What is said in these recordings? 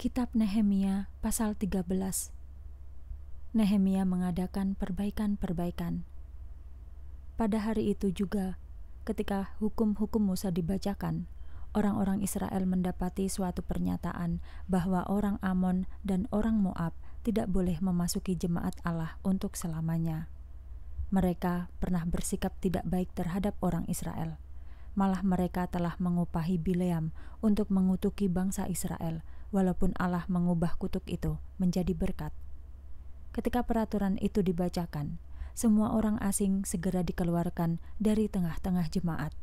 Kitab Nehemia pasal 13 Nehemia mengadakan perbaikan-perbaikan. Pada hari itu juga, ketika hukum-hukum Musa dibacakan, orang-orang Israel mendapati suatu pernyataan bahwa orang Amon dan orang Moab tidak boleh memasuki jemaat Allah untuk selamanya. Mereka pernah bersikap tidak baik terhadap orang Israel. Malah mereka telah mengupahi Bileam untuk mengutuki bangsa Israel – walaupun Allah mengubah kutuk itu menjadi berkat. Ketika peraturan itu dibacakan, semua orang asing segera dikeluarkan dari tengah-tengah jemaat.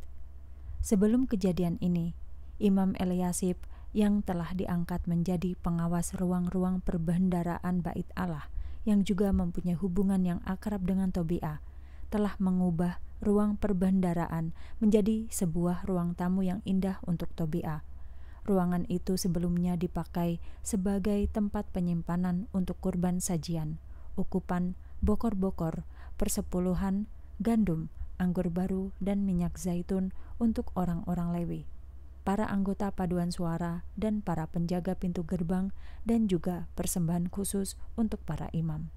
Sebelum kejadian ini, Imam Eliasib yang telah diangkat menjadi pengawas ruang-ruang perbendaraan bait Allah yang juga mempunyai hubungan yang akrab dengan Tobia, telah mengubah ruang perbendaraan menjadi sebuah ruang tamu yang indah untuk Tobia Ruangan itu sebelumnya dipakai sebagai tempat penyimpanan untuk kurban sajian, ukupan, bokor-bokor, persepuluhan, gandum, anggur baru, dan minyak zaitun untuk orang-orang Lewi, para anggota paduan suara, dan para penjaga pintu gerbang, dan juga persembahan khusus untuk para imam.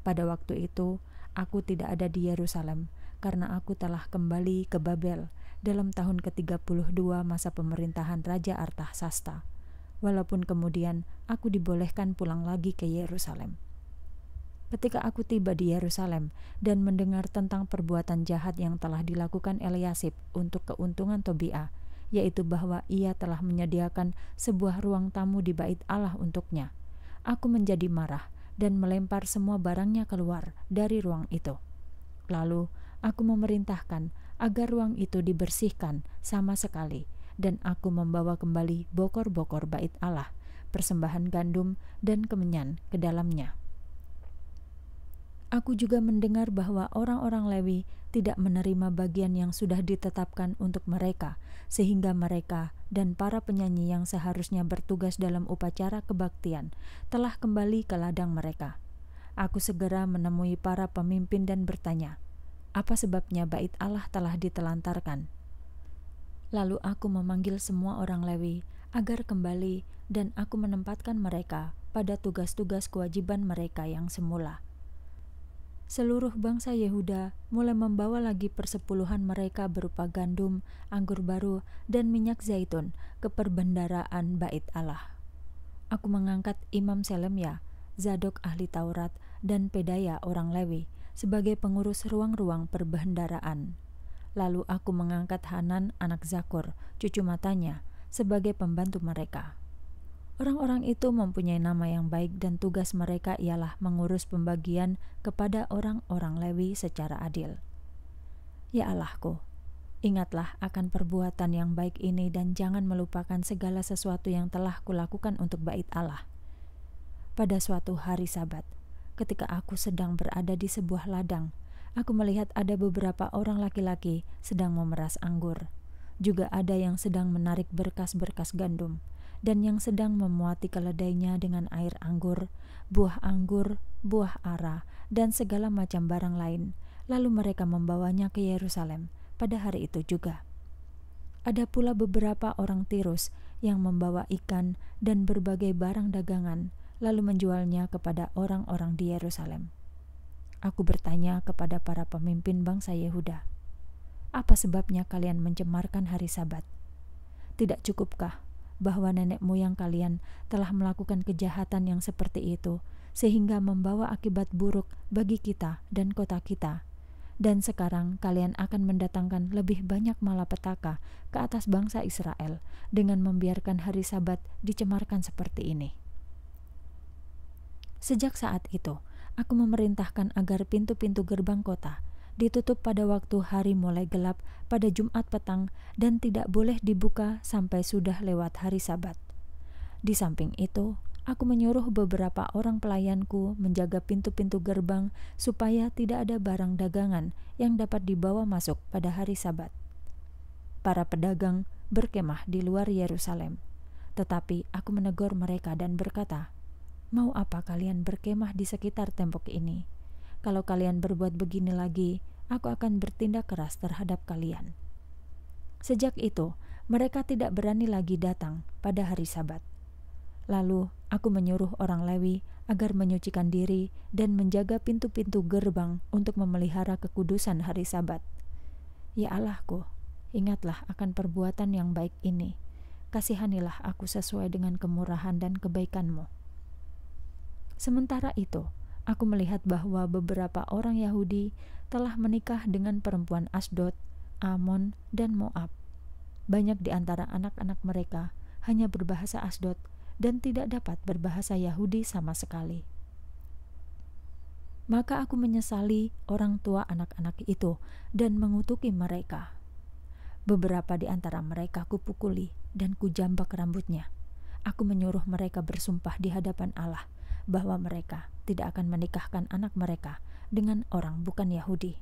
Pada waktu itu, aku tidak ada di Yerusalem karena aku telah kembali ke Babel dalam tahun ke-32 masa pemerintahan Raja sasta, walaupun kemudian aku dibolehkan pulang lagi ke Yerusalem. Ketika aku tiba di Yerusalem dan mendengar tentang perbuatan jahat yang telah dilakukan Eliasib untuk keuntungan Tobia, yaitu bahwa ia telah menyediakan sebuah ruang tamu di bait Allah untuknya, aku menjadi marah dan melempar semua barangnya keluar dari ruang itu. Lalu Aku memerintahkan agar ruang itu dibersihkan sama sekali, dan aku membawa kembali bokor-bokor bait Allah, persembahan gandum, dan kemenyan ke dalamnya. Aku juga mendengar bahwa orang-orang Lewi tidak menerima bagian yang sudah ditetapkan untuk mereka, sehingga mereka dan para penyanyi yang seharusnya bertugas dalam upacara kebaktian telah kembali ke ladang mereka. Aku segera menemui para pemimpin dan bertanya, apa sebabnya bait Allah telah ditelantarkan. Lalu aku memanggil semua orang Lewi agar kembali dan aku menempatkan mereka pada tugas-tugas kewajiban mereka yang semula. Seluruh bangsa Yehuda mulai membawa lagi persepuluhan mereka berupa gandum, anggur baru, dan minyak zaitun ke perbendaraan bait Allah. Aku mengangkat Imam Selemya, Zadok ahli Taurat, dan Pedaya orang Lewi, sebagai pengurus ruang-ruang perbendaraan. Lalu aku mengangkat Hanan anak Zakur, cucu matanya, sebagai pembantu mereka. Orang-orang itu mempunyai nama yang baik dan tugas mereka ialah mengurus pembagian kepada orang-orang Lewi secara adil. Ya Allahku, ingatlah akan perbuatan yang baik ini dan jangan melupakan segala sesuatu yang telah kulakukan untuk bait Allah. Pada suatu hari sabat, ketika aku sedang berada di sebuah ladang. Aku melihat ada beberapa orang laki-laki sedang memeras anggur. Juga ada yang sedang menarik berkas-berkas gandum dan yang sedang memuati keledainya dengan air anggur, buah anggur, buah ara, dan segala macam barang lain. Lalu mereka membawanya ke Yerusalem pada hari itu juga. Ada pula beberapa orang Tirus yang membawa ikan dan berbagai barang dagangan, lalu menjualnya kepada orang-orang di Yerusalem. Aku bertanya kepada para pemimpin bangsa Yehuda, "Apa sebabnya kalian mencemarkan hari Sabat? Tidak cukupkah bahwa nenek moyang kalian telah melakukan kejahatan yang seperti itu, sehingga membawa akibat buruk bagi kita dan kota kita?" Dan sekarang kalian akan mendatangkan lebih banyak malapetaka ke atas bangsa Israel dengan membiarkan hari Sabat dicemarkan seperti ini. Sejak saat itu, aku memerintahkan agar pintu-pintu gerbang kota ditutup pada waktu hari mulai gelap pada Jumat petang dan tidak boleh dibuka sampai sudah lewat hari Sabat. Di samping itu, aku menyuruh beberapa orang pelayanku menjaga pintu-pintu gerbang supaya tidak ada barang dagangan yang dapat dibawa masuk pada hari Sabat. Para pedagang berkemah di luar Yerusalem, tetapi aku menegur mereka dan berkata, Mau apa kalian berkemah di sekitar tembok ini? Kalau kalian berbuat begini lagi, aku akan bertindak keras terhadap kalian. Sejak itu, mereka tidak berani lagi datang pada hari Sabat. Lalu aku menyuruh orang Lewi agar menyucikan diri dan menjaga pintu-pintu gerbang untuk memelihara kekudusan hari Sabat. Ya Allahku, ingatlah akan perbuatan yang baik ini. Kasihanilah aku sesuai dengan kemurahan dan kebaikanmu. Sementara itu, aku melihat bahwa beberapa orang Yahudi telah menikah dengan perempuan Asdod, Amon, dan Moab. Banyak di antara anak-anak mereka hanya berbahasa Asdod dan tidak dapat berbahasa Yahudi sama sekali. Maka aku menyesali orang tua anak-anak itu dan mengutuki mereka. Beberapa di antara mereka kupukuli dan kujambak rambutnya. Aku menyuruh mereka bersumpah di hadapan Allah – bahwa mereka tidak akan menikahkan anak mereka dengan orang bukan Yahudi.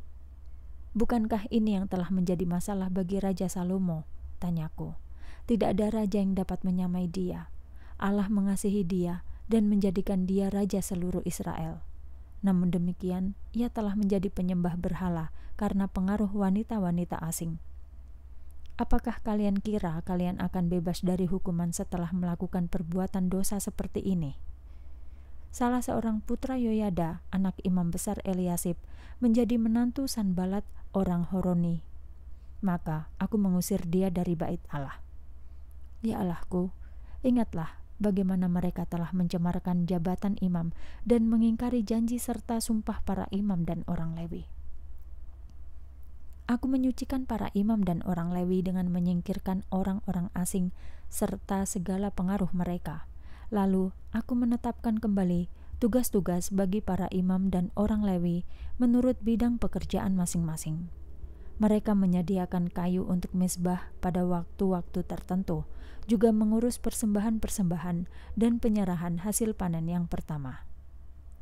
Bukankah ini yang telah menjadi masalah bagi Raja Salomo? Tanyaku. Tidak ada raja yang dapat menyamai dia. Allah mengasihi dia dan menjadikan dia raja seluruh Israel. Namun demikian, ia telah menjadi penyembah berhala karena pengaruh wanita-wanita asing. Apakah kalian kira kalian akan bebas dari hukuman setelah melakukan perbuatan dosa seperti ini? salah seorang putra Yoyada, anak imam besar Eliasib, menjadi menantu Sanbalat orang Horoni. Maka aku mengusir dia dari bait Allah. Ya Allahku, ingatlah bagaimana mereka telah mencemarkan jabatan imam dan mengingkari janji serta sumpah para imam dan orang Lewi. Aku menyucikan para imam dan orang Lewi dengan menyingkirkan orang-orang asing serta segala pengaruh mereka Lalu aku menetapkan kembali tugas-tugas bagi para imam dan orang Lewi menurut bidang pekerjaan masing-masing. Mereka menyediakan kayu untuk mesbah pada waktu-waktu tertentu, juga mengurus persembahan-persembahan dan penyerahan hasil panen yang pertama.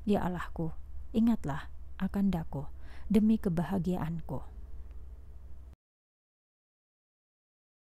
Ya Allahku, ingatlah akan daku demi kebahagiaanku.